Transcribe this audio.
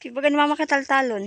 Kibagan mama kataltalon.